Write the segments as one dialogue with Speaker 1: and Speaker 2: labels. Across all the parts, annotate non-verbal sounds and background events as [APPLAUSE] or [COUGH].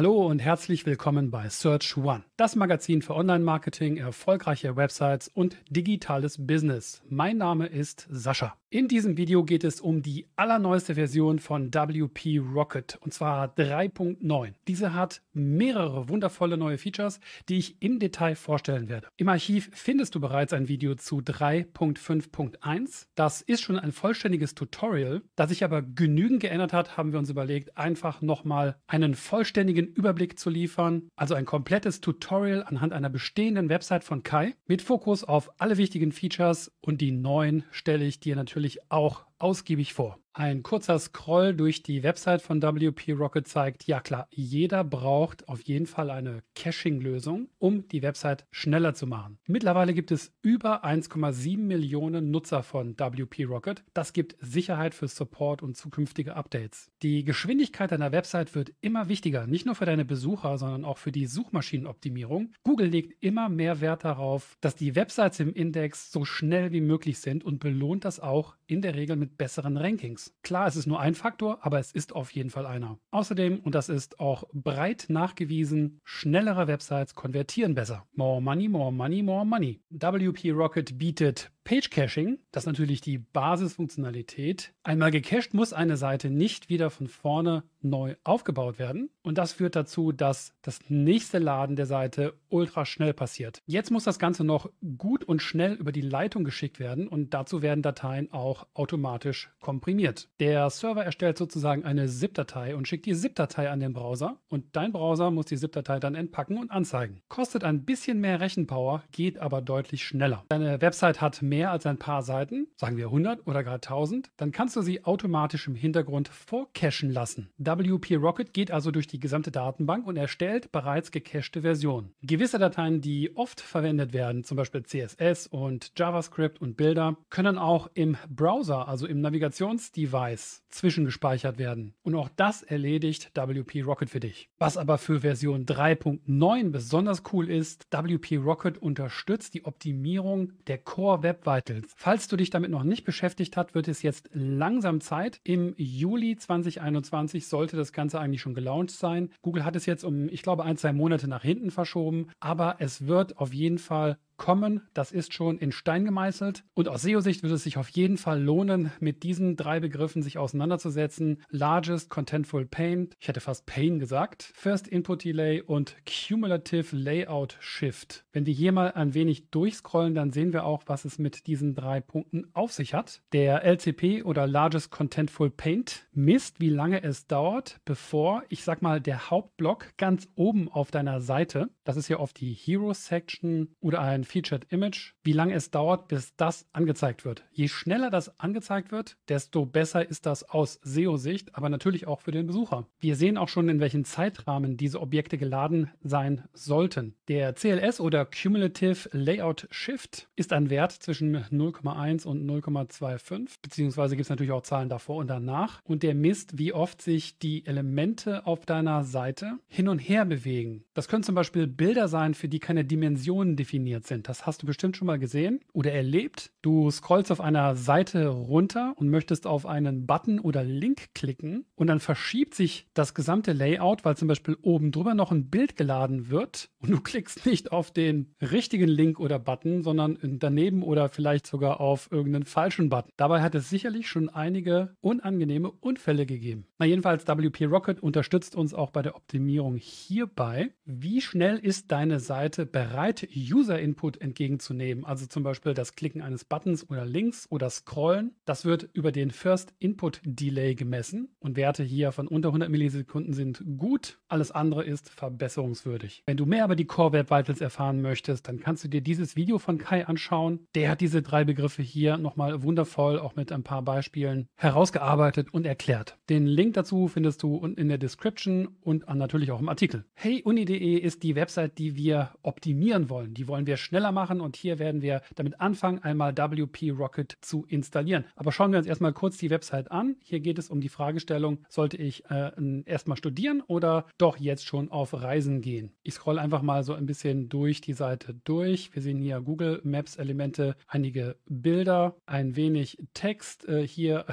Speaker 1: Hallo und herzlich willkommen bei Search One, das Magazin für Online-Marketing, erfolgreiche Websites und digitales Business. Mein Name ist Sascha. In diesem Video geht es um die allerneueste Version von WP Rocket und zwar 3.9. Diese hat mehrere wundervolle neue Features, die ich im Detail vorstellen werde. Im Archiv findest du bereits ein Video zu 3.5.1. Das ist schon ein vollständiges Tutorial. Da sich aber genügend geändert hat, haben wir uns überlegt, einfach nochmal einen vollständigen Überblick zu liefern. Also ein komplettes Tutorial anhand einer bestehenden Website von Kai mit Fokus auf alle wichtigen Features und die neuen stelle ich dir natürlich natürlich auch ausgiebig vor. Ein kurzer Scroll durch die Website von WP Rocket zeigt, ja klar, jeder braucht auf jeden Fall eine Caching-Lösung, um die Website schneller zu machen. Mittlerweile gibt es über 1,7 Millionen Nutzer von WP Rocket. Das gibt Sicherheit für Support und zukünftige Updates. Die Geschwindigkeit deiner Website wird immer wichtiger, nicht nur für deine Besucher, sondern auch für die Suchmaschinenoptimierung. Google legt immer mehr Wert darauf, dass die Websites im Index so schnell wie möglich sind und belohnt das auch in der Regel mit besseren Rankings links. Klar, es ist nur ein Faktor, aber es ist auf jeden Fall einer. Außerdem, und das ist auch breit nachgewiesen, schnellere Websites konvertieren besser. More money, more money, more money. WP Rocket bietet Page-Caching, das ist natürlich die Basisfunktionalität. Einmal gecached muss eine Seite nicht wieder von vorne neu aufgebaut werden. Und das führt dazu, dass das nächste Laden der Seite ultra schnell passiert. Jetzt muss das Ganze noch gut und schnell über die Leitung geschickt werden und dazu werden Dateien auch automatisch komprimiert. Der Server erstellt sozusagen eine ZIP-Datei und schickt die ZIP-Datei an den Browser und dein Browser muss die ZIP-Datei dann entpacken und anzeigen. Kostet ein bisschen mehr Rechenpower, geht aber deutlich schneller. Deine Website hat mehr mehr als ein paar Seiten, sagen wir 100 oder gerade 1000, dann kannst du sie automatisch im Hintergrund vorcachen lassen. WP Rocket geht also durch die gesamte Datenbank und erstellt bereits gecachte Versionen. Gewisse Dateien, die oft verwendet werden, zum Beispiel CSS und JavaScript und Bilder, können auch im Browser, also im Navigationsdevice, zwischengespeichert werden. Und auch das erledigt WP Rocket für dich. Was aber für Version 3.9 besonders cool ist, WP Rocket unterstützt die Optimierung der Core Web Web Vitals. Falls du dich damit noch nicht beschäftigt hast, wird es jetzt langsam Zeit. Im Juli 2021 sollte das Ganze eigentlich schon gelauncht sein. Google hat es jetzt um, ich glaube, ein, zwei Monate nach hinten verschoben, aber es wird auf jeden Fall kommen. Das ist schon in Stein gemeißelt. Und aus SEO-Sicht würde es sich auf jeden Fall lohnen, mit diesen drei Begriffen sich auseinanderzusetzen. Largest Contentful Paint, ich hätte fast Pain gesagt, First Input Delay und Cumulative Layout Shift. Wenn wir hier mal ein wenig durchscrollen, dann sehen wir auch, was es mit diesen drei Punkten auf sich hat. Der LCP oder Largest Contentful Paint misst, wie lange es dauert, bevor, ich sag mal, der Hauptblock ganz oben auf deiner Seite, das ist ja oft die Hero Section oder ein Featured Image, wie lange es dauert, bis das angezeigt wird. Je schneller das angezeigt wird, desto besser ist das aus SEO-Sicht, aber natürlich auch für den Besucher. Wir sehen auch schon, in welchen Zeitrahmen diese Objekte geladen sein sollten. Der CLS oder Cumulative Layout Shift ist ein Wert zwischen 0,1 und 0,25, beziehungsweise gibt es natürlich auch Zahlen davor und danach. Und der misst, wie oft sich die Elemente auf deiner Seite hin und her bewegen. Das können zum Beispiel Bilder sein, für die keine Dimensionen definiert sind. Content, das hast du bestimmt schon mal gesehen oder erlebt. Du scrollst auf einer Seite runter und möchtest auf einen Button oder Link klicken und dann verschiebt sich das gesamte Layout, weil zum Beispiel oben drüber noch ein Bild geladen wird und du klickst nicht auf den richtigen Link oder Button, sondern daneben oder vielleicht sogar auf irgendeinen falschen Button. Dabei hat es sicherlich schon einige unangenehme Unfälle gegeben. Na jedenfalls, WP Rocket unterstützt uns auch bei der Optimierung hierbei. Wie schnell ist deine Seite bereit, User-Input Input entgegenzunehmen. Also zum Beispiel das Klicken eines Buttons oder Links oder Scrollen. Das wird über den First Input Delay gemessen und Werte hier von unter 100 Millisekunden sind gut. Alles andere ist verbesserungswürdig. Wenn du mehr über die Core Web Vitals erfahren möchtest, dann kannst du dir dieses Video von Kai anschauen. Der hat diese drei Begriffe hier nochmal wundervoll, auch mit ein paar Beispielen, herausgearbeitet und erklärt. Den Link dazu findest du unten in der Description und natürlich auch im Artikel. Hey, Uni.de ist die Website, die wir optimieren wollen. Die wollen wir schnell schneller machen und hier werden wir damit anfangen, einmal WP Rocket zu installieren. Aber schauen wir uns erstmal kurz die Website an. Hier geht es um die Fragestellung, sollte ich äh, erstmal studieren oder doch jetzt schon auf Reisen gehen? Ich scroll einfach mal so ein bisschen durch die Seite durch. Wir sehen hier Google Maps Elemente, einige Bilder, ein wenig Text. Äh, hier,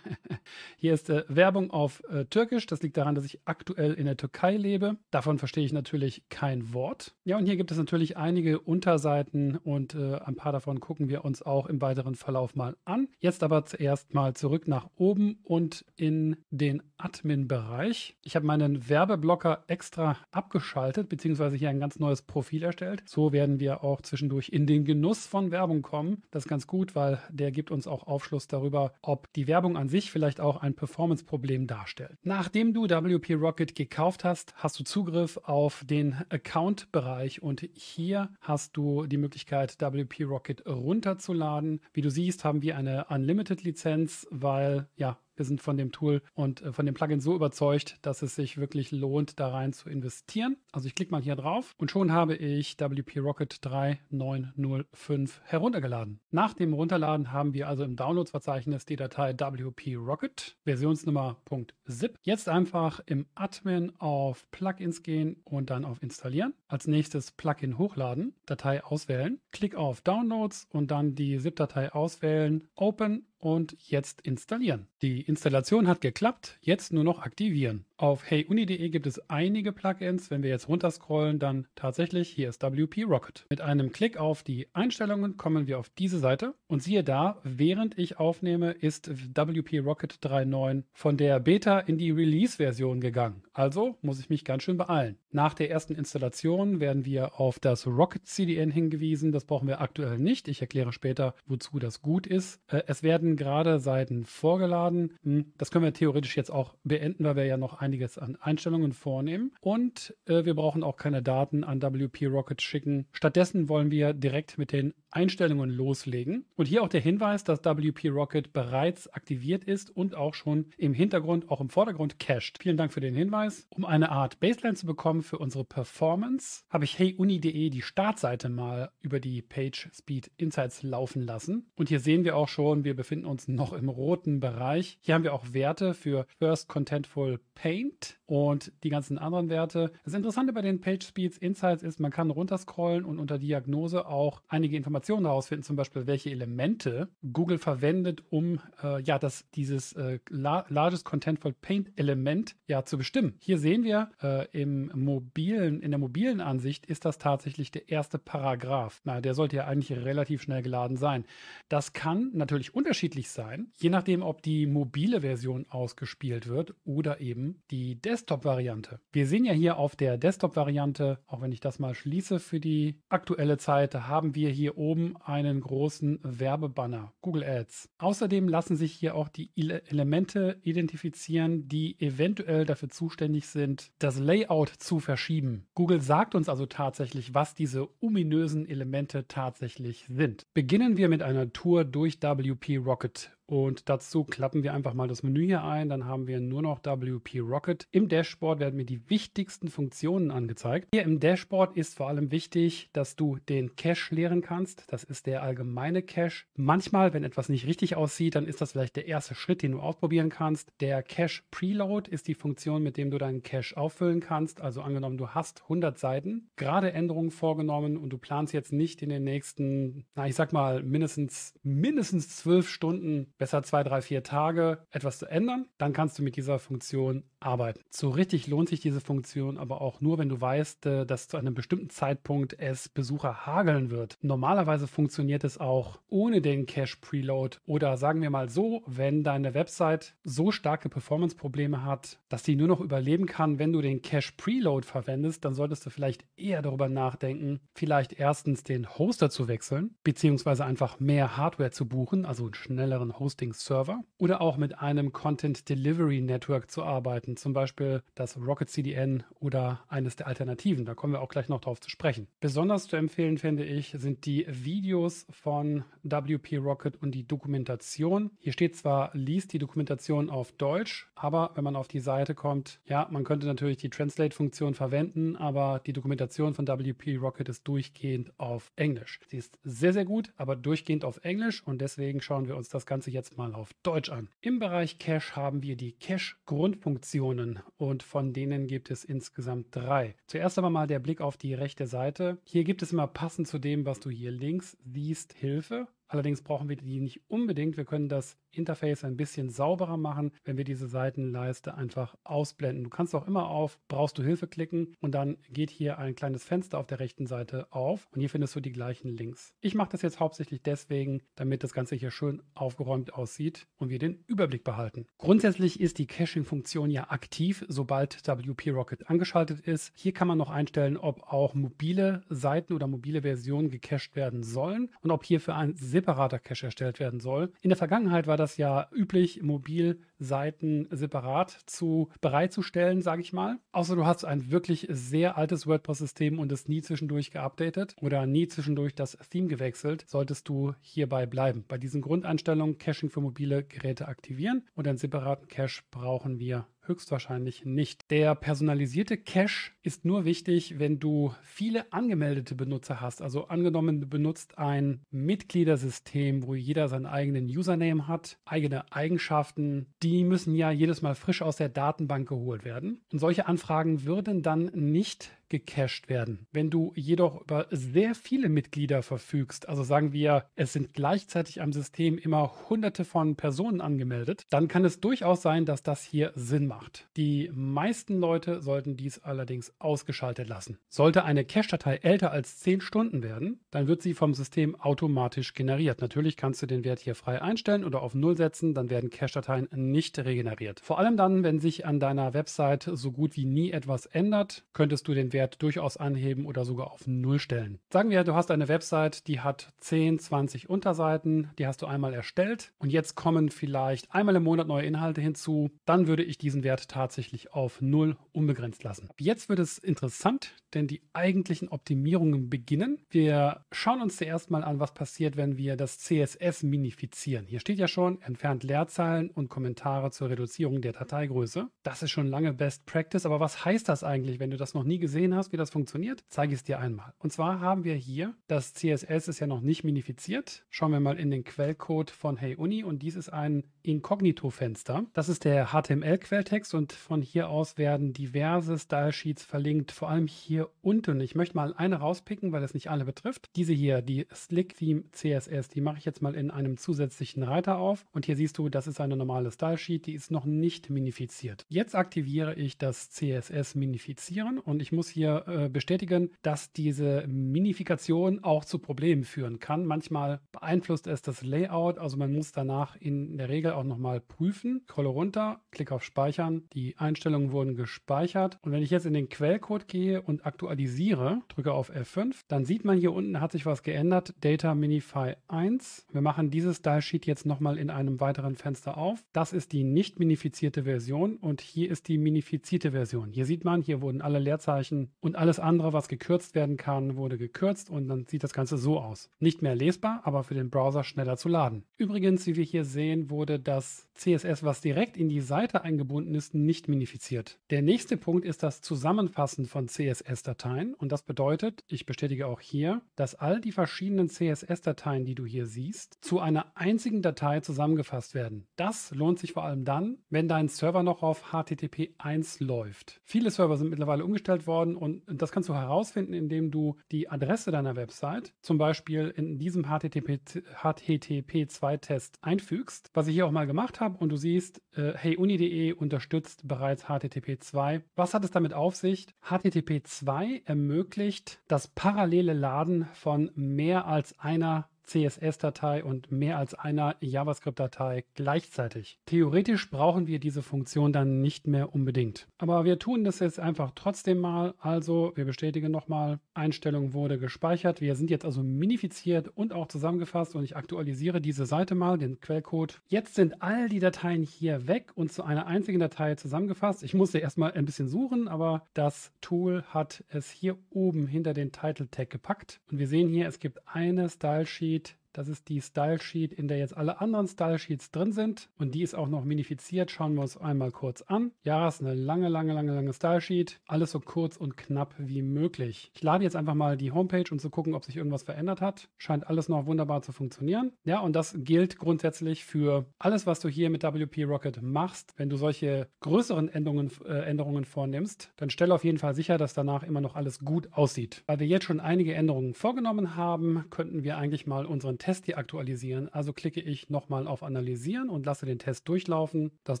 Speaker 1: [LAUGHS] hier ist äh, Werbung auf äh, Türkisch. Das liegt daran, dass ich aktuell in der Türkei lebe. Davon verstehe ich natürlich kein Wort. Ja, und hier gibt es natürlich einige Unterseiten Webseiten und äh, ein paar davon gucken wir uns auch im weiteren Verlauf mal an. Jetzt aber zuerst mal zurück nach oben und in den Admin-Bereich. Ich habe meinen Werbeblocker extra abgeschaltet, beziehungsweise hier ein ganz neues Profil erstellt. So werden wir auch zwischendurch in den Genuss von Werbung kommen. Das ist ganz gut, weil der gibt uns auch Aufschluss darüber, ob die Werbung an sich vielleicht auch ein Performance-Problem darstellt. Nachdem du WP Rocket gekauft hast, hast du Zugriff auf den Account-Bereich und hier hast du die Möglichkeit, WP Rocket runterzuladen. Wie du siehst, haben wir eine Unlimited-Lizenz, weil ja, wir sind von dem Tool und äh, von dem Plugin so überzeugt, dass es sich wirklich lohnt, da rein zu investieren. Also ich klicke mal hier drauf und schon habe ich WP Rocket 3905 heruntergeladen. Nach dem Runterladen haben wir also im Downloads-Verzeichnis die Datei WP Rocket, Versionsnummer.zip. Jetzt einfach im Admin auf Plugins gehen und dann auf Installieren. Als nächstes Plugin hochladen, Datei auswählen, Klick auf Downloads und dann die ZIP-Datei auswählen, Open und jetzt installieren. Die Installation hat geklappt, jetzt nur noch aktivieren. Auf heyuni.de gibt es einige Plugins. Wenn wir jetzt runterscrollen, dann tatsächlich hier ist WP Rocket. Mit einem Klick auf die Einstellungen kommen wir auf diese Seite und siehe da, während ich aufnehme, ist WP Rocket 3.9 von der Beta in die Release-Version gegangen. Also muss ich mich ganz schön beeilen. Nach der ersten Installation werden wir auf das Rocket CDN hingewiesen. Das brauchen wir aktuell nicht. Ich erkläre später, wozu das gut ist. Äh, es werden gerade Seiten vorgeladen. Hm, das können wir theoretisch jetzt auch beenden, weil wir ja noch ein einiges an Einstellungen vornehmen. Und äh, wir brauchen auch keine Daten an WP Rocket schicken. Stattdessen wollen wir direkt mit den Einstellungen loslegen. Und hier auch der Hinweis, dass WP Rocket bereits aktiviert ist und auch schon im Hintergrund, auch im Vordergrund cached. Vielen Dank für den Hinweis. Um eine Art Baseline zu bekommen für unsere Performance, habe ich heyuni.de die Startseite mal über die Page Speed Insights laufen lassen. Und hier sehen wir auch schon, wir befinden uns noch im roten Bereich. Hier haben wir auch Werte für First Contentful Page Paint und die ganzen anderen Werte. Das Interessante bei den Page Speeds Insights ist, man kann runterscrollen und unter Diagnose auch einige Informationen herausfinden, zum Beispiel welche Elemente Google verwendet, um äh, ja das dieses äh, Largest Contentful Paint Element ja zu bestimmen. Hier sehen wir äh, im mobilen in der mobilen Ansicht ist das tatsächlich der erste Paragraph. Na, der sollte ja eigentlich relativ schnell geladen sein. Das kann natürlich unterschiedlich sein, je nachdem, ob die mobile Version ausgespielt wird oder eben die Desktop-Variante. Wir sehen ja hier auf der Desktop-Variante, auch wenn ich das mal schließe für die aktuelle Zeit, da haben wir hier oben einen großen Werbebanner, Google Ads. Außerdem lassen sich hier auch die Elemente identifizieren, die eventuell dafür zuständig sind, das Layout zu verschieben. Google sagt uns also tatsächlich, was diese ominösen Elemente tatsächlich sind. Beginnen wir mit einer Tour durch WP Rocket und dazu klappen wir einfach mal das Menü hier ein. Dann haben wir nur noch WP Rocket. Im Dashboard werden mir die wichtigsten Funktionen angezeigt. Hier im Dashboard ist vor allem wichtig, dass du den Cache leeren kannst. Das ist der allgemeine Cache. Manchmal, wenn etwas nicht richtig aussieht, dann ist das vielleicht der erste Schritt, den du ausprobieren kannst. Der Cache Preload ist die Funktion, mit dem du deinen Cache auffüllen kannst. Also angenommen, du hast 100 Seiten, gerade Änderungen vorgenommen und du planst jetzt nicht in den nächsten, na, ich sag mal, mindestens, mindestens 12 Stunden besser zwei, drei, vier Tage etwas zu ändern. Dann kannst du mit dieser Funktion arbeiten. So richtig lohnt sich diese Funktion aber auch nur, wenn du weißt, äh, dass zu einem bestimmten Zeitpunkt es Besucher hageln wird. Normalerweise funktioniert es auch ohne den Cache Preload oder sagen wir mal so, wenn deine Website so starke Performance-Probleme hat, dass sie nur noch überleben kann, wenn du den Cache Preload verwendest, dann solltest du vielleicht eher darüber nachdenken, vielleicht erstens den Hoster zu wechseln, beziehungsweise einfach mehr Hardware zu buchen, also einen schnelleren Hosting-Server oder auch mit einem Content Delivery Network zu arbeiten anbieten, zum Beispiel das Rocket CDN oder eines der Alternativen. Da kommen wir auch gleich noch drauf zu sprechen. Besonders zu empfehlen, finde ich, sind die Videos von WP Rocket und die Dokumentation. Hier steht zwar, liest die Dokumentation auf Deutsch, aber wenn man auf die Seite kommt, ja, man könnte natürlich die Translate-Funktion verwenden, aber die Dokumentation von WP Rocket ist durchgehend auf Englisch. Sie ist sehr, sehr gut, aber durchgehend auf Englisch und deswegen schauen wir uns das Ganze jetzt mal auf Deutsch an. Im Bereich Cache haben wir die Cache-Grundfunktion Optionen und von denen gibt es insgesamt drei. Zuerst aber mal der Blick auf die rechte Seite. Hier gibt es immer passend zu dem, was du hier links siehst, Hilfe. Allerdings brauchen wir die nicht unbedingt. Wir können das Interface ein bisschen sauberer machen, wenn wir diese Seitenleiste einfach ausblenden. Du kannst auch immer auf Brauchst du Hilfe klicken und dann geht hier ein kleines Fenster auf der rechten Seite auf und hier findest du die gleichen Links. Ich mache das jetzt hauptsächlich deswegen, damit das Ganze hier schön aufgeräumt aussieht und wir den Überblick behalten. Grundsätzlich ist die Caching-Funktion ja aktiv, sobald WP Rocket angeschaltet ist. Hier kann man noch einstellen, ob auch mobile Seiten oder mobile Versionen gecached werden sollen und ob hierfür ein separater Cache erstellt werden soll. In der Vergangenheit war das ja üblich, Mobilseiten separat zu bereitzustellen, sage ich mal. Außer du hast ein wirklich sehr altes WordPress-System und es nie zwischendurch geupdatet oder nie zwischendurch das Theme gewechselt, solltest du hierbei bleiben. Bei diesen Grundeinstellungen Caching für mobile Geräte aktivieren und einen separaten Cache brauchen wir Höchstwahrscheinlich nicht. Der personalisierte Cache ist nur wichtig, wenn du viele angemeldete Benutzer hast. Also angenommen, du benutzt ein Mitgliedersystem, wo jeder seinen eigenen Username hat, eigene Eigenschaften. Die müssen ja jedes Mal frisch aus der Datenbank geholt werden. Und solche Anfragen würden dann nicht gecached werden. Wenn du jedoch über sehr viele Mitglieder verfügst, also sagen wir, es sind gleichzeitig am System immer hunderte von Personen angemeldet, dann kann es durchaus sein, dass das hier Sinn macht. Die meisten Leute sollten dies allerdings ausgeschaltet lassen. Sollte eine Cache-Datei älter als 10 Stunden werden, dann wird sie vom System automatisch generiert. Natürlich kannst du den Wert hier frei einstellen oder auf Null setzen, dann werden Cache-Dateien nicht regeneriert. Vor allem dann, wenn sich an deiner Website so gut wie nie etwas ändert, könntest du den Wert Wert durchaus anheben oder sogar auf Null stellen. Sagen wir, du hast eine Website, die hat 10, 20 Unterseiten, die hast du einmal erstellt und jetzt kommen vielleicht einmal im Monat neue Inhalte hinzu, dann würde ich diesen Wert tatsächlich auf Null unbegrenzt lassen. jetzt wird es interessant, denn die eigentlichen Optimierungen beginnen. Wir schauen uns zuerst mal an, was passiert, wenn wir das CSS minifizieren. Hier steht ja schon, entfernt Leerzeilen und Kommentare zur Reduzierung der Dateigröße. Das ist schon lange Best Practice, aber was heißt das eigentlich, wenn du das noch nie gesehen gesehen hast, wie das funktioniert, zeige ich es dir einmal. Und zwar haben wir hier, das CSS ist ja noch nicht minifiziert. Schauen wir mal in den Quellcode von Hey Uni und dies ist ein Inkognito-Fenster. Das ist der HTML-Quelltext und von hier aus werden diverse Style-Sheets verlinkt, vor allem hier unten. Ich möchte mal eine rauspicken, weil es nicht alle betrifft. Diese hier, die Slick Theme CSS, die mache ich jetzt mal in einem zusätzlichen Reiter auf und hier siehst du, das ist eine normale Style-Sheet, die ist noch nicht minifiziert. Jetzt aktiviere ich das CSS-Minifizieren und ich muss hier hier äh, bestätigen, dass diese Minifikation auch zu Problemen führen kann. Manchmal beeinflusst es das Layout, also man muss danach in der Regel auch nochmal prüfen. Scrolle runter, klick auf Speichern, die Einstellungen wurden gespeichert. Und wenn ich jetzt in den Quellcode gehe und aktualisiere, drücke auf F5, dann sieht man hier unten hat sich was geändert. Data Minify 1. Wir machen dieses Style Sheet jetzt nochmal in einem weiteren Fenster auf. Das ist die nicht minifizierte Version und hier ist die minifizierte Version. Hier sieht man, hier wurden alle Leerzeichen und alles andere, was gekürzt werden kann, wurde gekürzt und dann sieht das Ganze so aus. Nicht mehr lesbar, aber für den Browser schneller zu laden. Übrigens, wie wir hier sehen, wurde das CSS, was direkt in die Seite eingebunden ist, nicht minifiziert. Der nächste Punkt ist das Zusammenfassen von CSS-Dateien und das bedeutet, ich bestätige auch hier, dass all die verschiedenen CSS-Dateien, die du hier siehst, zu einer einzigen Datei zusammengefasst werden. Das lohnt sich vor allem dann, wenn dein Server noch auf HTTP 1 läuft. Viele Server sind mittlerweile umgestellt worden und das kannst du herausfinden, indem du die Adresse deiner Website zum Beispiel in diesem HTTP, 2 test einfügst, was ich hier auch mal gemacht habe. Und du siehst, äh, uni.de unterstützt bereits HTTP2. Was hat es damit auf sich? HTTP2 ermöglicht das parallele Laden von mehr als einer CSS-Datei und mehr als einer JavaScript-Datei gleichzeitig. Theoretisch brauchen wir diese Funktion dann nicht mehr unbedingt. Aber wir tun das jetzt einfach trotzdem mal. Also wir bestätigen nochmal, Einstellung wurde gespeichert. Wir sind jetzt also minifiziert und auch zusammengefasst und ich aktualisiere diese Seite mal, den Quellcode. Jetzt sind all die Dateien hier weg und zu einer einzigen Datei zusammengefasst. Ich musste erstmal ein bisschen suchen, aber das Tool hat es hier oben hinter den Title-Tag gepackt. Und wir sehen hier, es gibt eine Style-Sheet das ist die Style Sheet, in der jetzt alle anderen Style Sheets drin sind. Und die ist auch noch minifiziert. Schauen wir uns einmal kurz an. Ja, ist eine lange, lange, lange, lange Style Sheet. Alles so kurz und knapp wie möglich. Ich lade jetzt einfach mal die Homepage, um zu gucken, ob sich irgendwas verändert hat. Scheint alles noch wunderbar zu funktionieren. Ja, und das gilt grundsätzlich für alles, was du hier mit WP Rocket machst. Wenn du solche größeren Änderungen, äh, Änderungen vornimmst, dann stell auf jeden Fall sicher, dass danach immer noch alles gut aussieht. Weil wir jetzt schon einige Änderungen vorgenommen haben, könnten wir eigentlich mal unseren Text Test aktualisieren. also klicke ich nochmal auf Analysieren und lasse den Test durchlaufen. Das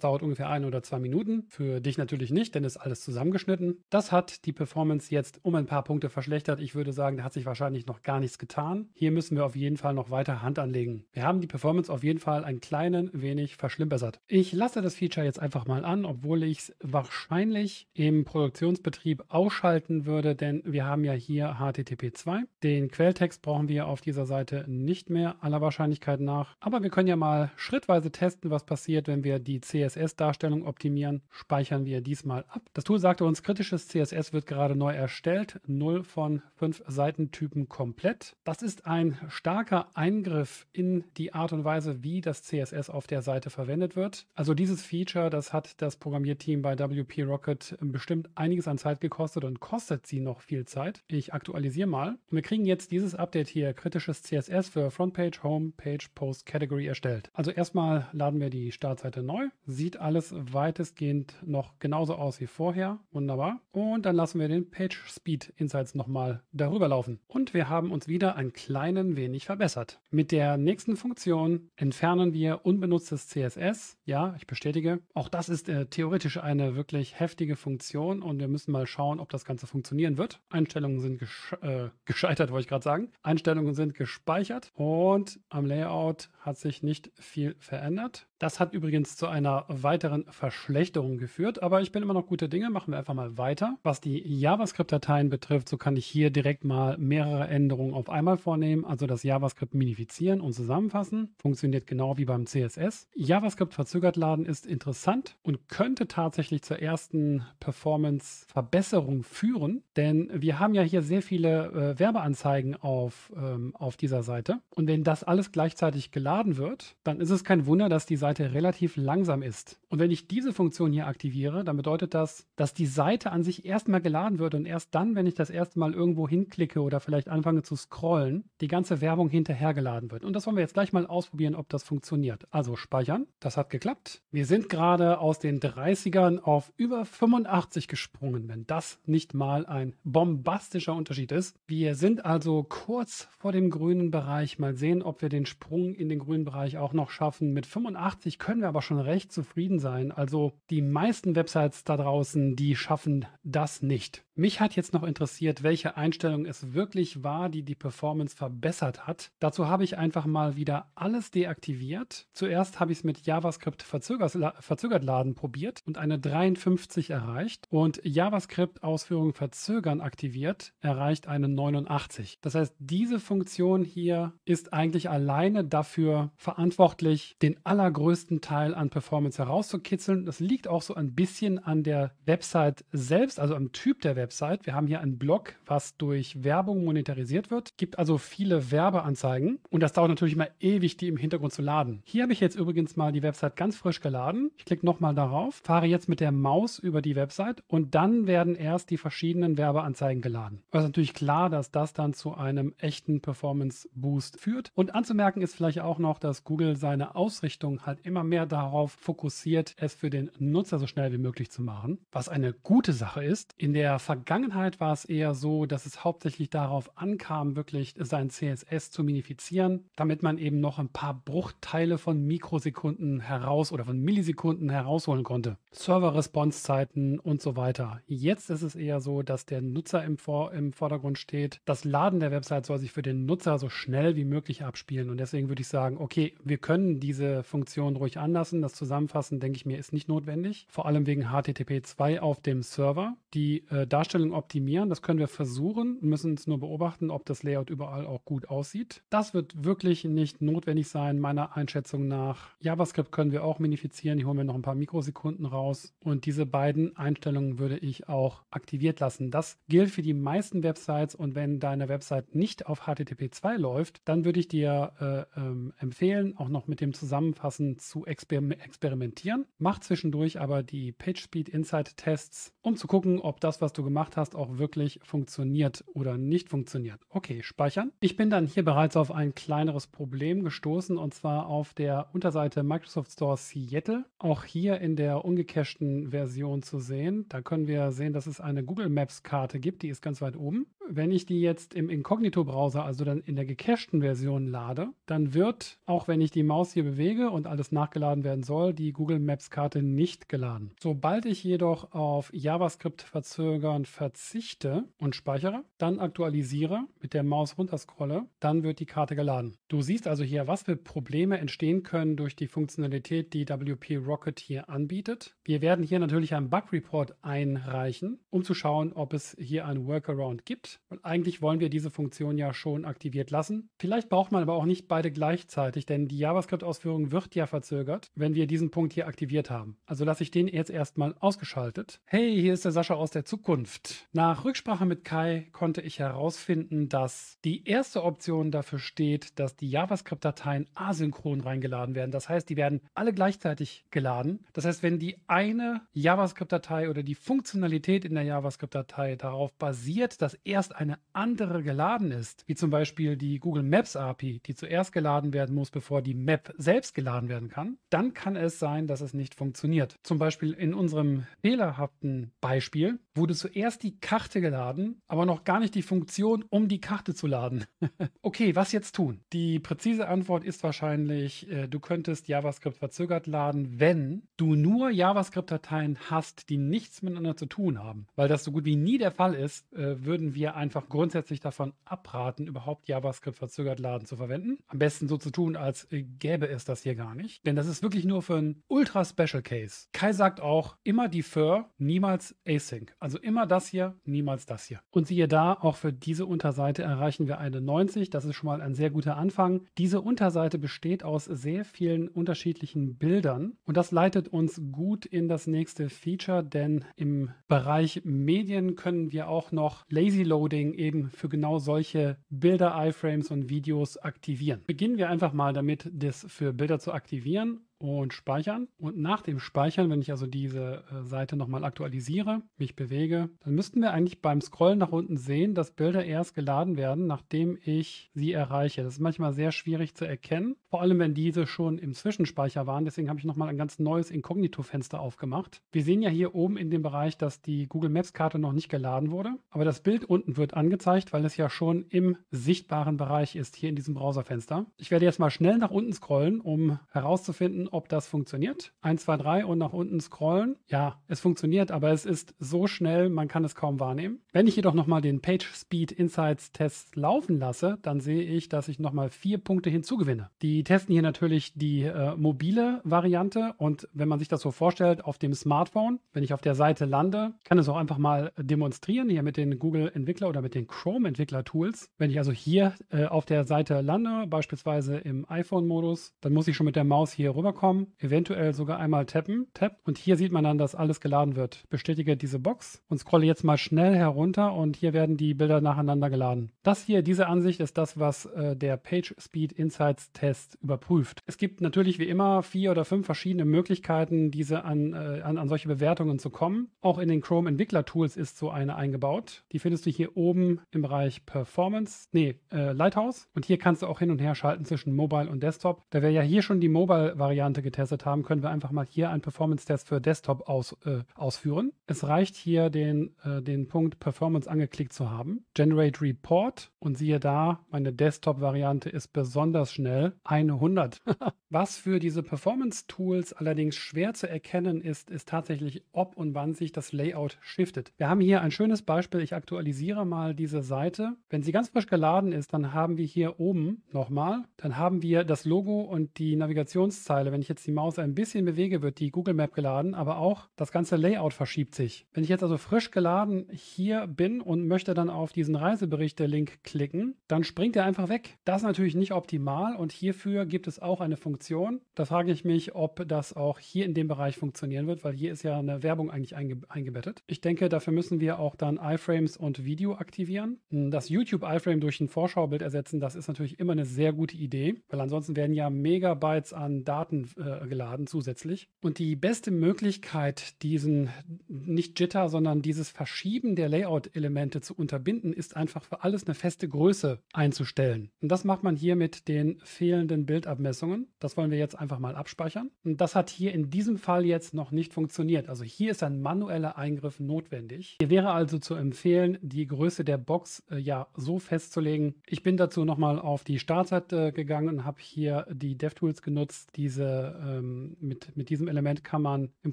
Speaker 1: dauert ungefähr ein oder zwei Minuten. Für dich natürlich nicht, denn ist alles zusammengeschnitten. Das hat die Performance jetzt um ein paar Punkte verschlechtert. Ich würde sagen, da hat sich wahrscheinlich noch gar nichts getan. Hier müssen wir auf jeden Fall noch weiter Hand anlegen. Wir haben die Performance auf jeden Fall ein kleinen wenig verschlimmbessert. Ich lasse das Feature jetzt einfach mal an, obwohl ich es wahrscheinlich im Produktionsbetrieb ausschalten würde, denn wir haben ja hier HTTP 2. Den Quelltext brauchen wir auf dieser Seite nicht mehr, aller Wahrscheinlichkeit nach. Aber wir können ja mal schrittweise testen, was passiert, wenn wir die CSS-Darstellung optimieren. Speichern wir diesmal ab. Das Tool sagte uns, kritisches CSS wird gerade neu erstellt. 0 von 5 Seitentypen komplett. Das ist ein starker Eingriff in die Art und Weise, wie das CSS auf der Seite verwendet wird. Also dieses Feature, das hat das Programmierteam bei WP Rocket bestimmt einiges an Zeit gekostet und kostet sie noch viel Zeit. Ich aktualisiere mal. wir kriegen jetzt dieses Update hier, kritisches CSS für Frontpage, Homepage, Post, Category erstellt. Also erstmal laden wir die Startseite neu. Sieht alles weitestgehend noch genauso aus wie vorher. Wunderbar. Und dann lassen wir den Page Speed Insights nochmal darüber laufen. Und wir haben uns wieder ein kleinen wenig verbessert. Mit der nächsten Funktion entfernen wir unbenutztes CSS. Ja, ich bestätige. Auch das ist äh, theoretisch eine wirklich heftige Funktion und wir müssen mal schauen, ob das Ganze funktionieren wird. Einstellungen sind gesche äh, gescheitert, wollte ich gerade sagen. Einstellungen sind gespeichert und am Layout hat sich nicht viel verändert. Das hat übrigens zu einer weiteren Verschlechterung geführt, aber ich bin immer noch guter Dinge. Machen wir einfach mal weiter. Was die JavaScript-Dateien betrifft, so kann ich hier direkt mal mehrere Änderungen auf einmal vornehmen, also das JavaScript minifizieren und zusammenfassen. Funktioniert genau wie beim CSS. JavaScript verzögert laden ist interessant und könnte tatsächlich zur ersten Performance-Verbesserung führen, denn wir haben ja hier sehr viele äh, Werbeanzeigen auf, ähm, auf dieser Seite. Und wenn das alles gleichzeitig geladen wird, dann ist es kein Wunder, dass die Seite relativ langsam ist. Und wenn ich diese Funktion hier aktiviere, dann bedeutet das, dass die Seite an sich erstmal geladen wird und erst dann, wenn ich das erste Mal irgendwo hinklicke oder vielleicht anfange zu scrollen, die ganze Werbung hinterhergeladen wird. Und das wollen wir jetzt gleich mal ausprobieren, ob das funktioniert. Also speichern. Das hat geklappt. Wir sind gerade aus den 30ern auf über 85 gesprungen, wenn das nicht mal ein bombastischer Unterschied ist. Wir sind also kurz vor dem grünen Bereich mal mal sehen, ob wir den Sprung in den grünen Bereich auch noch schaffen. Mit 85 können wir aber schon recht zufrieden sein. Also die meisten Websites da draußen, die schaffen das nicht. Mich hat jetzt noch interessiert, welche Einstellung es wirklich war, die die Performance verbessert hat. Dazu habe ich einfach mal wieder alles deaktiviert. Zuerst habe ich es mit JavaScript verzögert laden probiert und eine 53 erreicht und JavaScript Ausführung verzögern aktiviert erreicht eine 89. Das heißt, diese Funktion hier ist eigentlich alleine dafür verantwortlich, den allergrößten Teil an Performance herauszukitzeln. Das liegt auch so ein bisschen an der Website selbst, also am Typ der Website. Website. Wir haben hier einen Blog, was durch Werbung monetarisiert wird. Gibt also viele Werbeanzeigen und das dauert natürlich mal ewig, die im Hintergrund zu laden. Hier habe ich jetzt übrigens mal die Website ganz frisch geladen. Ich klicke nochmal darauf, fahre jetzt mit der Maus über die Website und dann werden erst die verschiedenen Werbeanzeigen geladen. Es ist natürlich klar, dass das dann zu einem echten Performance-Boost führt. Und anzumerken ist vielleicht auch noch, dass Google seine Ausrichtung halt immer mehr darauf fokussiert, es für den Nutzer so schnell wie möglich zu machen, was eine gute Sache ist. In der Vergangenheit Vergangenheit war es eher so, dass es hauptsächlich darauf ankam, wirklich sein CSS zu minifizieren, damit man eben noch ein paar Bruchteile von Mikrosekunden heraus oder von Millisekunden herausholen konnte. Server-Response-Zeiten und so weiter. Jetzt ist es eher so, dass der Nutzer im, Vor im Vordergrund steht. Das Laden der Website soll sich für den Nutzer so schnell wie möglich abspielen. Und deswegen würde ich sagen, okay, wir können diese Funktion ruhig anlassen. Das Zusammenfassen, denke ich mir, ist nicht notwendig. Vor allem wegen HTTP 2 auf dem Server. Die äh, Darstellung optimieren. Das können wir versuchen, müssen es nur beobachten, ob das Layout überall auch gut aussieht. Das wird wirklich nicht notwendig sein, meiner Einschätzung nach. JavaScript können wir auch minifizieren. Hier holen wir noch ein paar Mikrosekunden raus. Und diese beiden Einstellungen würde ich auch aktiviert lassen. Das gilt für die meisten Websites. Und wenn deine Website nicht auf HTTP 2 läuft, dann würde ich dir äh, ähm, empfehlen, auch noch mit dem Zusammenfassen zu exper experimentieren. Mach zwischendurch aber die PageSpeed Insight Tests, um zu gucken, ob das, was du gemacht hast, auch wirklich funktioniert oder nicht funktioniert. Okay, speichern. Ich bin dann hier bereits auf ein kleineres Problem gestoßen und zwar auf der Unterseite Microsoft Store Seattle. Auch hier in der ungecachten Version zu sehen. Da können wir sehen, dass es eine Google Maps Karte gibt, die ist ganz weit oben. Wenn ich die jetzt im Incognito Browser, also dann in der gecachten Version lade, dann wird, auch wenn ich die Maus hier bewege und alles nachgeladen werden soll, die Google Maps Karte nicht geladen. Sobald ich jedoch auf JavaScript verzögern Verfahren verzichte und speichere, dann aktualisiere, mit der Maus runterscrolle, dann wird die Karte geladen. Du siehst also hier, was für Probleme entstehen können durch die Funktionalität, die WP Rocket hier anbietet. Wir werden hier natürlich einen Bug Report einreichen, um zu schauen, ob es hier einen Workaround gibt. Und eigentlich wollen wir diese Funktion ja schon aktiviert lassen. Vielleicht braucht man aber auch nicht beide gleichzeitig, denn die JavaScript-Ausführung wird ja verzögert, wenn wir diesen Punkt hier aktiviert haben. Also lasse ich den jetzt erstmal ausgeschaltet. Hey, hier ist der Sascha aus der Zukunft. Zukunft. Nach Rücksprache mit Kai konnte ich herausfinden, dass die erste Option dafür steht, dass die JavaScript-Dateien asynchron reingeladen werden. Das heißt, die werden alle gleichzeitig geladen. Das heißt, wenn die eine JavaScript-Datei oder die Funktionalität in der JavaScript-Datei darauf basiert, dass erst eine andere geladen ist, wie zum Beispiel die Google Maps API, die zuerst geladen werden muss, bevor die Map selbst geladen werden kann, dann kann es sein, dass es nicht funktioniert. Zum Beispiel in unserem fehlerhaften Beispiel wurde zuerst erst die Karte geladen, aber noch gar nicht die Funktion, um die Karte zu laden. [LAUGHS] okay, was jetzt tun? Die präzise Antwort ist wahrscheinlich, äh, du könntest JavaScript verzögert laden, wenn du nur JavaScript-Dateien hast, die nichts miteinander zu tun haben. Weil das so gut wie nie der Fall ist, äh, würden wir einfach grundsätzlich davon abraten, überhaupt JavaScript verzögert laden zu verwenden. Am besten so zu tun, als äh, gäbe es das hier gar nicht. Denn das ist wirklich nur für einen ultra special case. Kai sagt auch immer defer, niemals async. Also immer das hier, niemals das hier. Und siehe da, auch für diese Unterseite erreichen wir eine 90. Das ist schon mal ein sehr guter Anfang. Diese Unterseite besteht aus sehr vielen unterschiedlichen Bildern und das leitet uns gut in das nächste Feature, denn im Bereich Medien können wir auch noch Lazy Loading eben für genau solche Bilder, Iframes und Videos aktivieren. Beginnen wir einfach mal damit, das für Bilder zu aktivieren und speichern. Und nach dem Speichern, wenn ich also diese äh, Seite nochmal aktualisiere, mich bewege, dann müssten wir eigentlich beim Scrollen nach unten sehen, dass Bilder erst geladen werden, nachdem ich sie erreiche. Das ist manchmal sehr schwierig zu erkennen, vor allem wenn diese schon im Zwischenspeicher waren. Deswegen habe ich nochmal ein ganz neues Inkognito-Fenster aufgemacht. Wir sehen ja hier oben in dem Bereich, dass die Google Maps-Karte noch nicht geladen wurde, aber das Bild unten wird angezeigt, weil es ja schon im sichtbaren Bereich ist, hier in diesem Browserfenster. Ich werde jetzt mal schnell nach unten scrollen, um herauszufinden, ob das funktioniert. 1, 2, 3 und nach unten scrollen. Ja, es funktioniert, aber es ist so schnell, man kann es kaum wahrnehmen. Wenn ich jedoch nochmal den Page Speed Insights Test laufen lasse, dann sehe ich, dass ich nochmal vier Punkte hinzugewinne. Die testen hier natürlich die äh, mobile Variante und wenn man sich das so vorstellt, auf dem Smartphone, wenn ich auf der Seite lande, kann es auch einfach mal demonstrieren hier mit den Google Entwickler oder mit den Chrome Entwickler Tools. Wenn ich also hier äh, auf der Seite lande, beispielsweise im iPhone-Modus, dann muss ich schon mit der Maus hier rüber bekommen, eventuell sogar einmal tappen, tap. Und hier sieht man dann, dass alles geladen wird. Bestätige diese Box und scrolle jetzt mal schnell herunter und hier werden die Bilder nacheinander geladen. Das hier, diese Ansicht ist das, was äh, der Speed Insights Test überprüft. Es gibt natürlich wie immer vier oder fünf verschiedene Möglichkeiten, diese an, äh, an, an solche Bewertungen zu kommen. Auch in den Chrome Entwickler Tools ist so eine eingebaut. Die findest du hier oben im Bereich Performance, nee, äh, Lighthouse. Und hier kannst du auch hin und her schalten zwischen Mobile und Desktop. Da wäre ja hier schon die Mobile-Variante Variante getestet haben, können wir einfach mal hier einen Performance-Test für Desktop aus, äh, ausführen. Es reicht hier, den, äh, den Punkt Performance angeklickt zu haben. Generate Report und siehe da, meine Desktop-Variante ist besonders schnell. 100. [LAUGHS] Was für diese Performance-Tools allerdings schwer zu erkennen ist, ist tatsächlich, ob und wann sich das Layout shiftet. Wir haben hier ein schönes Beispiel. Ich aktualisiere mal diese Seite. Wenn sie ganz frisch geladen ist, dann haben wir hier oben nochmal, dann haben wir das Logo und die Navigationszeile. Wenn wenn ich jetzt die Maus ein bisschen bewege, wird die Google Map geladen, aber auch das ganze Layout verschiebt sich. Wenn ich jetzt also frisch geladen hier bin und möchte dann auf diesen Reiseberichte-Link klicken, dann springt er einfach weg. Das ist natürlich nicht optimal und hierfür gibt es auch eine Funktion. Da frage ich mich, ob das auch hier in dem Bereich funktionieren wird, weil hier ist ja eine Werbung eigentlich einge eingebettet. Ich denke, dafür müssen wir auch dann iFrames und Video aktivieren. Hm, das YouTube-iFrame durch ein Vorschaubild ersetzen, das ist natürlich immer eine sehr gute Idee, weil ansonsten werden ja Megabytes an Daten äh, geladen zusätzlich. Und die beste Möglichkeit, diesen nicht Jitter, sondern dieses Verschieben der Layout-Elemente zu unterbinden, ist einfach für alles eine feste Größe einzustellen. Und das macht man hier mit den fehlenden Bildabmessungen. Das wollen wir jetzt einfach mal abspeichern. Und das hat hier in diesem Fall jetzt noch nicht funktioniert. Also hier ist ein manueller Eingriff notwendig. Hier wäre also zu empfehlen, die Größe der Box äh, ja so festzulegen. Ich bin dazu nochmal auf die Startseite gegangen und habe hier die DevTools genutzt, diese ähm, mit, mit diesem Element kann man im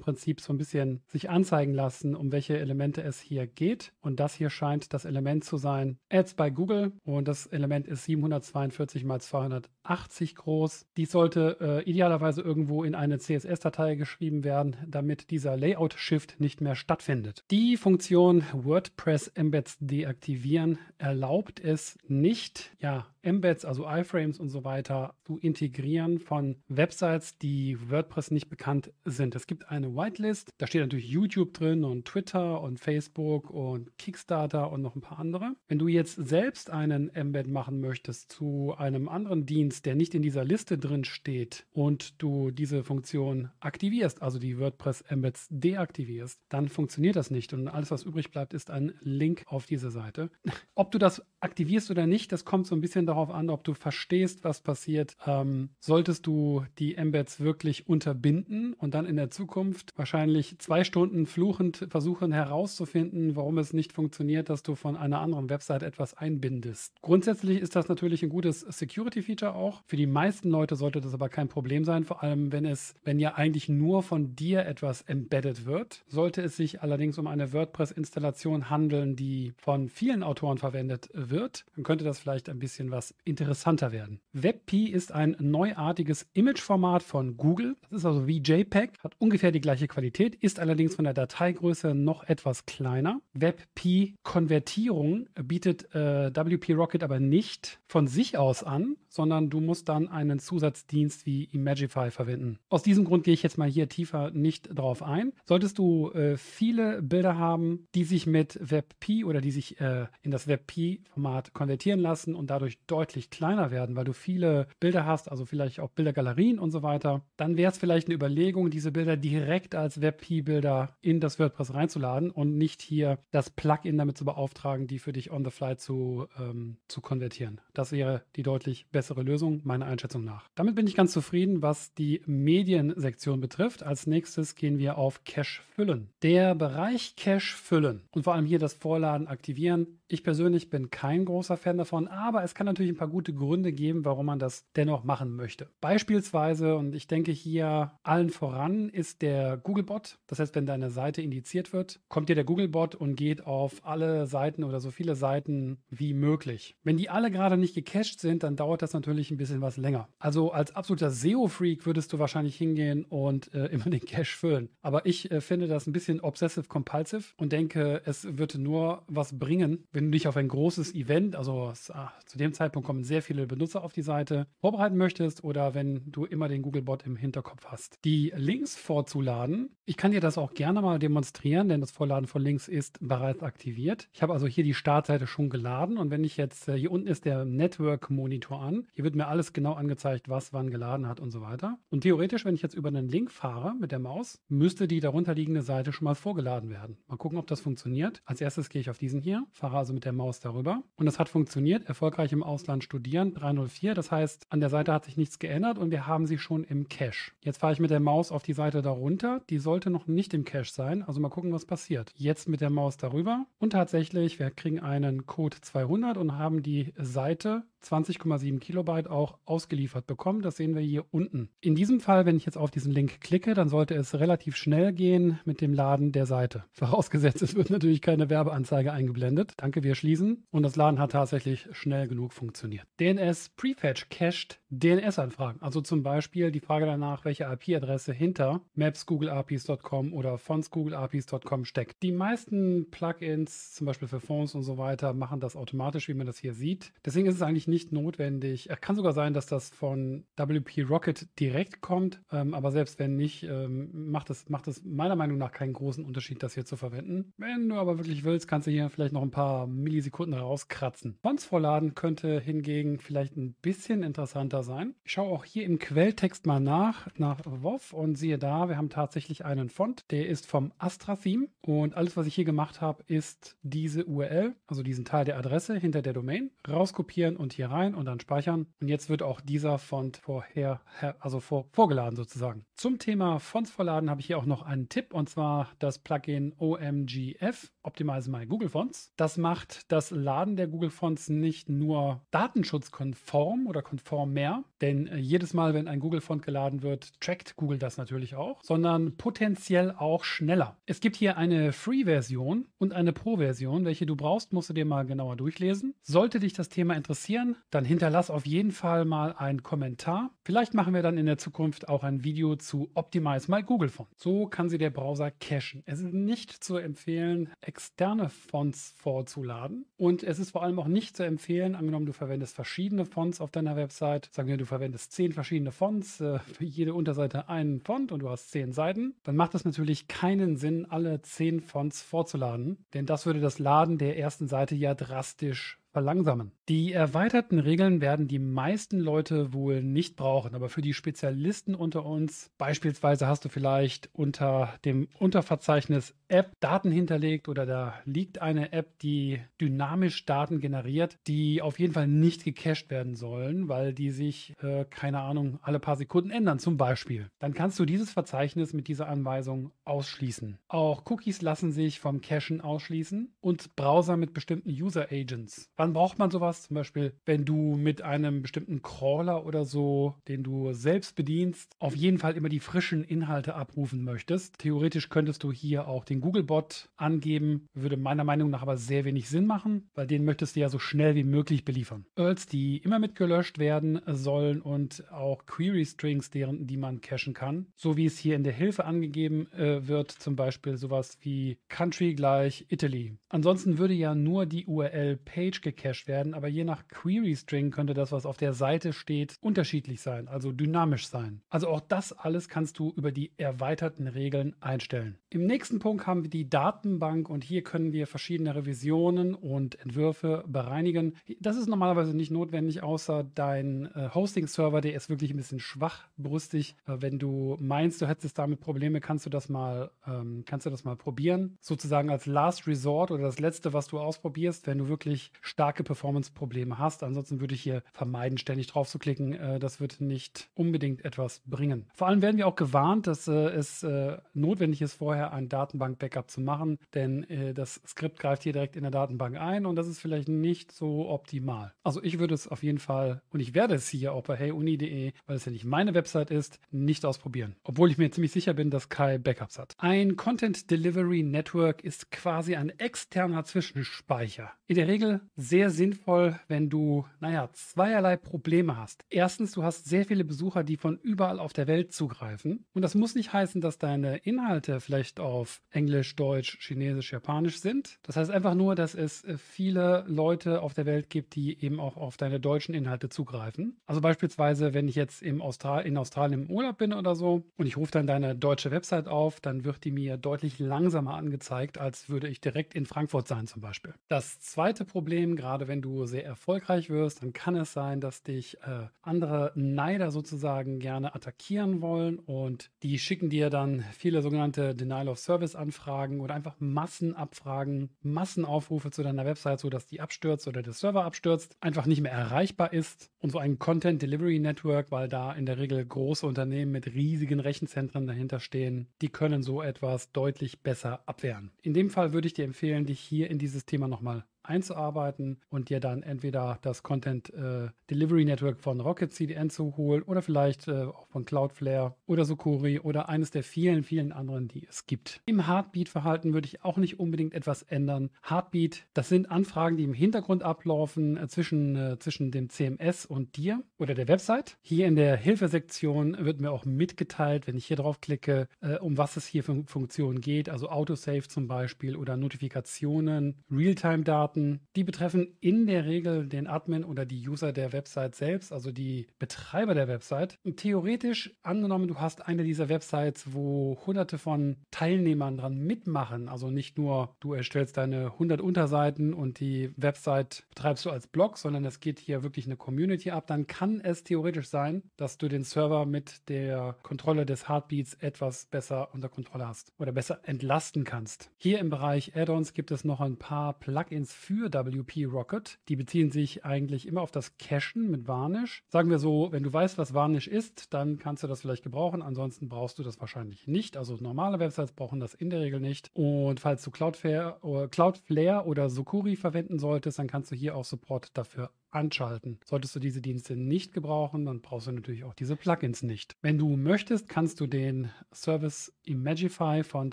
Speaker 1: Prinzip so ein bisschen sich anzeigen lassen, um welche Elemente es hier geht. Und das hier scheint das Element zu sein Ads bei Google. Und das Element ist 742 mal 280 groß. Dies sollte äh, idealerweise irgendwo in eine CSS-Datei geschrieben werden, damit dieser Layout-Shift nicht mehr stattfindet. Die Funktion WordPress Embeds deaktivieren erlaubt es nicht, ja, Embeds, also Iframes und so weiter, zu integrieren von Websites Websites, die WordPress nicht bekannt sind. Es gibt eine Whitelist, da steht natürlich YouTube drin und Twitter und Facebook und Kickstarter und noch ein paar andere. Wenn du jetzt selbst einen Embed machen möchtest zu einem anderen Dienst, der nicht in dieser Liste drin steht und du diese Funktion aktivierst, also die WordPress Embeds deaktivierst, dann funktioniert das nicht und alles, was übrig bleibt, ist ein Link auf diese Seite. [LAUGHS] Ob du das aktivierst oder nicht, das kommt so ein bisschen darauf an, ob du verstehst, was passiert. Ähm, solltest du die Embed Embeds wirklich unterbinden und dann in der Zukunft wahrscheinlich zwei Stunden fluchend versuchen herauszufinden, warum es nicht funktioniert, dass du von einer anderen Website etwas einbindest. Grundsätzlich ist das natürlich ein gutes Security-Feature auch. Für die meisten Leute sollte das aber kein Problem sein, vor allem wenn es, wenn ja eigentlich nur von dir etwas embedded wird. Sollte es sich allerdings um eine WordPress-Installation handeln, die von vielen Autoren verwendet wird, dann könnte das vielleicht ein bisschen was interessanter werden. WebP ist ein neuartiges Imageformat von Google. Das ist also wie JPEG, hat ungefähr die gleiche Qualität, ist allerdings von der Dateigröße noch etwas kleiner. WebP-Konvertierung bietet äh, WP Rocket aber nicht von sich aus an, sondern du musst dann einen Zusatzdienst wie Imagify verwenden. Aus diesem Grund gehe ich jetzt mal hier tiefer nicht drauf ein. Solltest du äh, viele Bilder haben, die sich mit WebP oder die sich äh, in das WebP-Format konvertieren lassen und dadurch deutlich kleiner werden, weil du viele Bilder hast, also vielleicht auch Bildergalerien und so weiter, weiter, dann wäre es vielleicht eine Überlegung, diese Bilder direkt als WebP-Bilder in das WordPress reinzuladen und nicht hier das Plugin damit zu beauftragen, die für dich on the fly zu, ähm, zu konvertieren. Das wäre die deutlich bessere Lösung, meiner Einschätzung nach. Damit bin ich ganz zufrieden, was die Mediensektion betrifft. Als nächstes gehen wir auf Cache füllen. Der Bereich Cache füllen und vor allem hier das Vorladen aktivieren ich persönlich bin kein großer Fan davon, aber es kann natürlich ein paar gute Gründe geben, warum man das dennoch machen möchte. Beispielsweise, und ich denke hier allen voran, ist der Googlebot. Das heißt, wenn deine Seite indiziert wird, kommt dir der Googlebot und geht auf alle Seiten oder so viele Seiten wie möglich. Wenn die alle gerade nicht gecached sind, dann dauert das natürlich ein bisschen was länger. Also als absoluter SEO-Freak würdest du wahrscheinlich hingehen und äh, [LAUGHS] immer den Cache füllen. Aber ich äh, finde das ein bisschen obsessive-compulsive und denke, es wird nur was bringen, wenn du dich auf ein großes Event, also ach, ah, zu dem Zeitpunkt kommen sehr viele Benutzer auf die Seite, vorbereiten möchtest oder wenn du immer den Googlebot im Hinterkopf hast. Die Links vorzuladen, ich kann dir das auch gerne mal demonstrieren, denn das Vorladen von Links ist bereits aktiviert. Ich habe also hier die Startseite schon geladen und wenn ich jetzt, äh, hier unten ist der Network-Monitor an, hier wird mir alles genau angezeigt, was wann geladen hat und so weiter. Und theoretisch, wenn ich jetzt über einen Link fahre mit der Maus, müsste die darunterliegende Seite schon mal vorgeladen werden. Mal gucken, ob das funktioniert. Als erstes gehe ich auf diesen hier, fahre also also mit der Maus darüber. Und das hat funktioniert. Erfolgreich im Ausland studieren 304. Das heißt, an der Seite hat sich nichts geändert und wir haben sie schon im Cache. Jetzt fahre ich mit der Maus auf die Seite darunter. Die sollte noch nicht im Cache sein. Also mal gucken, was passiert. Jetzt mit der Maus darüber. Und tatsächlich, wir kriegen einen Code 200 und haben die Seite 20,7 Kilobyte auch ausgeliefert bekommen. Das sehen wir hier unten. In diesem Fall, wenn ich jetzt auf diesen Link klicke, dann sollte es relativ schnell gehen mit dem Laden der Seite. [LAUGHS] Vorausgesetzt, es wird natürlich keine Werbeanzeige eingeblendet. Danke, wir schließen. Und das Laden hat tatsächlich schnell genug funktioniert. DNS Prefetch cached DNS-Anfragen. Also zum Beispiel die Frage danach, welche IP-Adresse hinter maps.googleAPIs.com oder fonts.googleAPIs.com steckt. Die meisten Plugins, zum Beispiel für Fonts und so weiter, machen das automatisch, wie man das hier sieht. Deswegen ist es eigentlich nicht notwendig. Es Kann sogar sein, dass das von WP Rocket direkt kommt, ähm, aber selbst wenn nicht, ähm, macht es macht meiner Meinung nach keinen großen Unterschied, das hier zu verwenden. Wenn du aber wirklich willst, kannst du hier vielleicht noch ein paar Millisekunden rauskratzen. Fonts vorladen könnte hingegen vielleicht ein bisschen interessanter Anbieter sein. Ich schaue auch hier im Quelltext mal nach, nach WOF und siehe da, wir haben tatsächlich einen Font, der ist vom Astra-Theme und alles, was ich hier gemacht habe, ist diese URL, also diesen Teil der Adresse hinter der Domain, rauskopieren und hier rein und dann speichern. Und jetzt wird auch dieser Font vorher, also vor, vorgeladen sozusagen. Zum Thema Fonts vorladen habe ich hier auch noch einen Tipp und zwar das Plugin OMGF, Optimize My Google Fonts. Das macht das Laden der Google Fonts nicht nur datenschutzkonform oder konform mehr now Denn äh, jedes Mal, wenn ein Google-Font geladen wird, trackt Google das natürlich auch, sondern potenziell auch schneller. Es gibt hier eine Free-Version und eine Pro-Version. Welche du brauchst, musst du dir mal genauer durchlesen. Sollte dich das Thema interessieren, dann hinterlass auf jeden Fall mal einen Kommentar. Vielleicht machen wir dann in der Zukunft auch ein Video zu Optimize My Google Font. So kann sie der Browser cachen. Es ist nicht zu empfehlen, externe Fonts vorzuladen. Und es ist vor allem auch nicht zu empfehlen, angenommen du verwendest verschiedene Fonts auf deiner Website. Sagen wir, du verwendest zehn verschiedene Fonts, äh, für jede Unterseite einen Font und du hast zehn Seiten, dann macht es natürlich keinen Sinn, alle zehn Fonts vorzuladen, denn das würde das Laden der ersten Seite ja drastisch verlangsamen. Die erweiterten Regeln werden die meisten Leute wohl nicht brauchen, aber für die Spezialisten unter uns, beispielsweise hast du vielleicht unter dem Unterverzeichnis App Daten hinterlegt oder da liegt eine App, die dynamisch Daten generiert, die auf jeden Fall nicht gecached werden sollen, weil die sich, äh, keine Ahnung, alle paar Sekunden ändern zum Beispiel. Dann kannst du dieses Verzeichnis mit dieser Anweisung ausschließen. Auch Cookies lassen sich vom Cachen ausschließen und Browser mit bestimmten User Agents. Was Wann braucht man sowas? Zum Beispiel, wenn du mit einem bestimmten Crawler oder so, den du selbst bedienst, auf jeden Fall immer die frischen Inhalte abrufen möchtest. Theoretisch könntest du hier auch den Google-Bot angeben, würde meiner Meinung nach aber sehr wenig Sinn machen, weil den möchtest du ja so schnell wie möglich beliefern. Earls, die immer mitgelöscht werden sollen und auch Query-Strings, deren, die man cachen kann, so wie es hier in der Hilfe angegeben äh, wird, zum Beispiel sowas wie Country gleich Italy. Ansonsten würde ja nur die URL Page gekauft gecached werden, aber je nach Query String könnte das, was auf der Seite steht, unterschiedlich sein, also dynamisch sein. Also auch das alles kannst du über die erweiterten Regeln einstellen. Im nächsten Punkt haben wir die Datenbank und hier können wir verschiedene Revisionen und Entwürfe bereinigen. Das ist normalerweise nicht notwendig, außer dein äh, Hosting-Server, der ist wirklich ein bisschen schwachbrüstig. Äh, wenn du meinst, du hättest damit Probleme, kannst du das mal, ähm, kannst du das mal probieren. Sozusagen als Last Resort oder das Letzte, was du ausprobierst, wenn du wirklich starke Performance-Probleme hast. Ansonsten würde ich hier vermeiden, ständig drauf zu klicken. Äh, das wird nicht unbedingt etwas bringen. Vor allem werden wir auch gewarnt, dass äh, es äh, notwendig ist, vorher ein Datenbank-Backup zu machen, denn äh, das Skript greift hier direkt in der Datenbank ein und das ist vielleicht nicht so optimal. Also ich würde es auf jeden Fall und ich werde es hier auch bei heyuni.de, weil es ja nicht meine Website ist, nicht ausprobieren. Obwohl ich mir ziemlich sicher bin, dass Kai Backups hat. Ein Content Delivery Network ist quasi ein externer Zwischenspeicher. In der Regel sehr sinnvoll, wenn du, naja, zweierlei Probleme hast. Erstens, du hast sehr viele Besucher, die von überall auf der Welt zugreifen. Und das muss nicht heißen, dass deine Inhalte vielleicht auf Englisch, Deutsch, Chinesisch, Japanisch sind. Das heißt einfach nur, dass es äh, viele Leute auf der Welt gibt, die eben auch auf deine deutschen Inhalte zugreifen. Also beispielsweise, wenn ich jetzt im Austral in Australien im Urlaub bin oder so und ich rufe dann deine deutsche Website auf, dann wird die mir deutlich langsamer angezeigt, als würde ich direkt in Frankfurt sein zum Beispiel. Das zweite Problem gerade wenn du sehr erfolgreich wirst, dann kann es sein, dass dich äh, andere Neider sozusagen gerne attackieren wollen und die schicken dir dann viele sogenannte Denial of Service Anfragen oder einfach Massenabfragen, Massenaufrufe zu deiner Website, sodass die abstürzt oder der Server abstürzt, einfach nicht mehr erreichbar ist und so ein Content Delivery Network, weil da in der Regel große Unternehmen mit riesigen Rechenzentren dahinter stehen, die können so etwas deutlich besser abwehren. In dem Fall würde ich dir empfehlen, dich hier in dieses Thema nochmal einzuarbeiten und dir dann entweder das Content äh, Delivery Network von Rocket CDN zu holen oder vielleicht äh, auch von Cloudflare oder Sucuri oder eines der vielen, vielen anderen, die es gibt. Im Heartbeat-Verhalten würde ich auch nicht unbedingt etwas ändern. Heartbeat, das sind Anfragen, die im Hintergrund ablaufen äh, zwischen, äh, zwischen dem CMS und dir oder der Website. Hier in der Hilfesektion wird mir auch mitgeteilt, wenn ich hier drauf klicke, äh, um was es hier für Funktionen geht, also Autosave zum Beispiel oder Notifikationen, Realtime-Daten. Daten. Die betreffen in der Regel den Admin oder die User der Website selbst, also die Betreiber der Website. Und theoretisch, angenommen, du hast eine dieser Websites, wo hunderte von Teilnehmern dran mitmachen, also nicht nur du erstellst deine 100 Unterseiten und die Website betreibst du als Blog, sondern es geht hier wirklich eine Community ab, dann kann es theoretisch sein, dass du den Server mit der Kontrolle des Heartbeats etwas besser unter Kontrolle hast oder besser entlasten kannst. Hier im Bereich Add-ons gibt es noch ein paar Plugins für WP Rocket. Die beziehen sich eigentlich immer auf das Cachen mit Varnish. Sagen wir so, wenn du weißt, was Varnish ist, dann kannst du das vielleicht gebrauchen. Ansonsten brauchst du das wahrscheinlich nicht. Also normale Websites brauchen das in der Regel nicht. Und falls du Cloudflare äh, oder Sucuri verwenden solltest, dann kannst du hier auch Support dafür anschalten. Solltest du diese Dienste nicht gebrauchen, dann brauchst du natürlich auch diese Plugins nicht. Wenn du möchtest, kannst du den Service Imagify von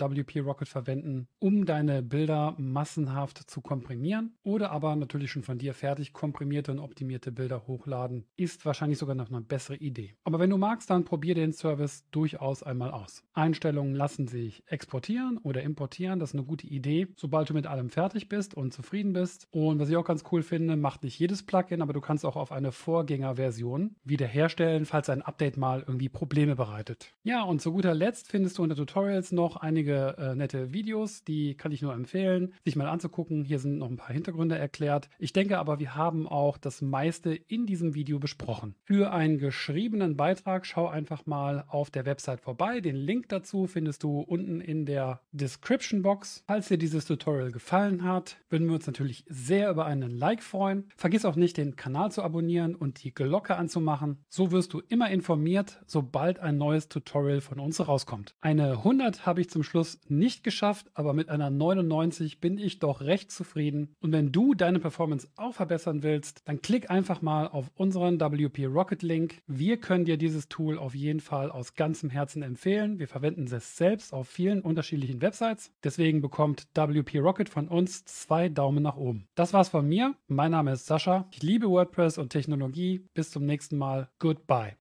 Speaker 1: WP Rocket verwenden, um deine Bilder massenhaft zu komprimieren oder aber natürlich schon von dir fertig komprimierte und optimierte Bilder hochladen. Ist wahrscheinlich sogar noch eine bessere Idee. Aber wenn du magst, dann probier den Service durchaus einmal aus. Einstellungen lassen sich exportieren oder importieren. Das ist eine gute Idee, sobald du mit allem fertig bist und zufrieden bist. Und was ich auch ganz cool finde, macht nicht jedes Plugin Plugin, aber du kannst auch auf eine Vorgängerversion wiederherstellen, falls ein Update mal irgendwie Probleme bereitet. Ja, und zu guter Letzt findest du unter Tutorials noch einige äh, nette Videos, die kann ich nur empfehlen, sich mal anzugucken. Hier sind noch ein paar Hintergründe erklärt. Ich denke aber, wir haben auch das meiste in diesem Video besprochen. Für einen geschriebenen Beitrag schau einfach mal auf der Website vorbei. Den Link dazu findest du unten in der Description Box. Falls dir dieses Tutorial gefallen hat, würden wir uns natürlich sehr über einen Like freuen. Vergiss auch nicht, natürlich, den Kanal zu abonnieren und die Glocke anzumachen. So wirst du immer informiert, sobald ein neues Tutorial von uns rauskommt. Eine 100 habe ich zum Schluss nicht geschafft, aber mit einer 99 bin ich doch recht zufrieden. Und wenn du deine Performance auch verbessern willst, dann klick einfach mal auf unseren WP Rocket Link. Wir können dir dieses Tool auf jeden Fall aus ganzem Herzen empfehlen. Wir verwenden es selbst auf vielen unterschiedlichen Websites. Deswegen bekommt WP Rocket von uns zwei Daumen nach oben. Das war's von mir. Mein Name ist Sascha. Ich liebe WordPress und Technologie. Bis zum nächsten Mal. Goodbye.